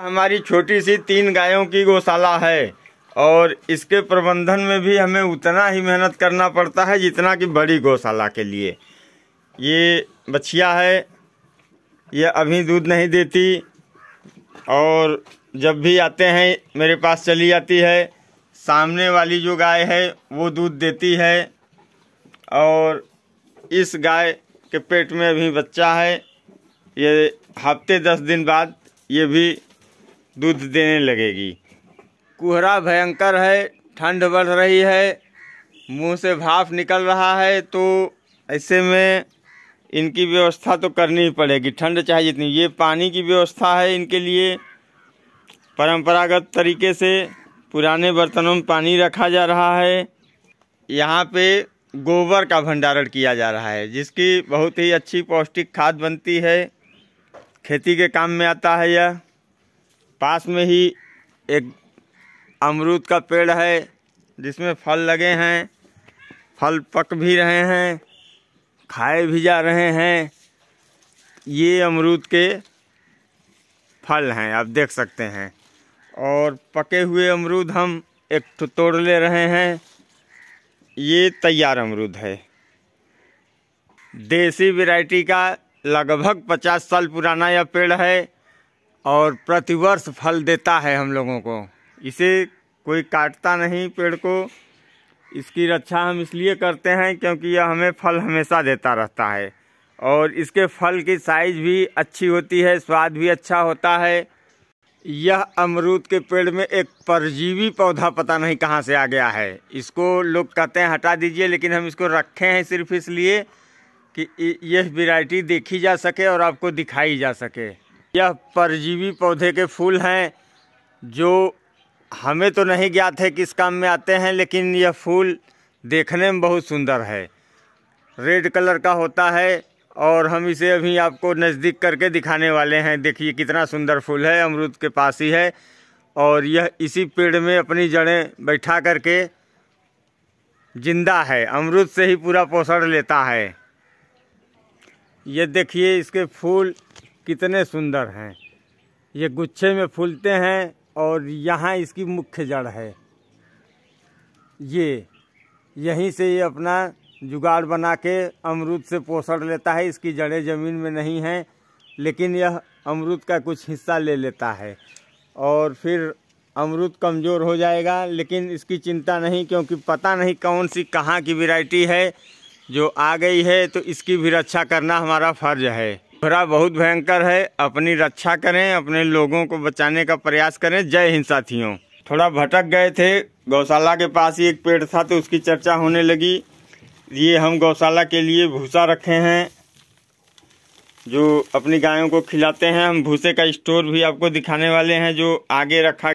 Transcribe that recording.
हमारी छोटी सी तीन गायों की गौशाला है और इसके प्रबंधन में भी हमें उतना ही मेहनत करना पड़ता है जितना कि बड़ी गौशाला के लिए ये बछिया है ये अभी दूध नहीं देती और जब भी आते हैं मेरे पास चली जाती है सामने वाली जो गाय है वो दूध देती है और इस गाय के पेट में अभी बच्चा है ये हफ्ते दस दिन बाद ये भी दूध देने लगेगी कोहरा भयंकर है ठंड बढ़ रही है मुंह से भाप निकल रहा है तो ऐसे में इनकी व्यवस्था तो करनी ही पड़ेगी ठंड चाहे जितनी ये पानी की व्यवस्था है इनके लिए परंपरागत तरीके से पुराने बर्तनों में पानी रखा जा रहा है यहाँ पे गोबर का भंडारण किया जा रहा है जिसकी बहुत ही अच्छी पौष्टिक खाद बनती है खेती के काम में आता है यह पास में ही एक अमरूद का पेड़ है जिसमें फल लगे हैं फल पक भी रहे हैं खाए भी जा रहे हैं ये अमरूद के फल हैं आप देख सकते हैं और पके हुए अमरूद हम एक तोड़ ले रहे हैं ये तैयार अमरूद है देसी वैरायटी का लगभग 50 साल पुराना यह पेड़ है और प्रतिवर्ष फल देता है हम लोगों को इसे कोई काटता नहीं पेड़ को इसकी रक्षा हम इसलिए करते हैं क्योंकि यह हमें फल हमेशा देता रहता है और इसके फल की साइज भी अच्छी होती है स्वाद भी अच्छा होता है यह अमरूद के पेड़ में एक परजीवी पौधा पता नहीं कहाँ से आ गया है इसको लोग कहते हैं हटा दीजिए लेकिन हम इसको रखे हैं सिर्फ इसलिए कि यह वैरायटी देखी जा सके और आपको दिखाई जा सके यह परजीवी पौधे के फूल हैं जो हमें तो नहीं ज्ञात है किस काम में आते हैं लेकिन यह फूल देखने में बहुत सुंदर है रेड कलर का होता है और हम इसे अभी आपको नज़दीक करके दिखाने वाले हैं देखिए कितना सुंदर फूल है अमरूद के पास ही है और यह इसी पेड़ में अपनी जड़ें बैठा करके जिंदा है अमरूद से ही पूरा पोषण लेता है यह देखिए इसके फूल कितने सुंदर हैं ये गुच्छे में फूलते हैं और यहाँ इसकी मुख्य जड़ है ये यहीं से ये अपना जुगाड़ बना के अमरूद से पोषण लेता है इसकी जड़ें ज़मीन में नहीं हैं लेकिन यह अमरूद का कुछ हिस्सा ले लेता है और फिर अमरूद कमज़ोर हो जाएगा लेकिन इसकी चिंता नहीं क्योंकि पता नहीं कौन सी कहाँ की वैरायटी है जो आ गई है तो इसकी भी रक्षा करना हमारा फ़र्ज है खतरा बहुत भयंकर है अपनी रक्षा करें अपने लोगों को बचाने का प्रयास करें जय हिंद साथियों थोड़ा भटक गए थे गौशाला के पास ही एक पेड़ था तो उसकी चर्चा होने लगी ये हम गौशाला के लिए भूसा रखे हैं जो अपनी गायों को खिलाते हैं हम भूसे का स्टोर भी आपको दिखाने वाले हैं जो आगे रखा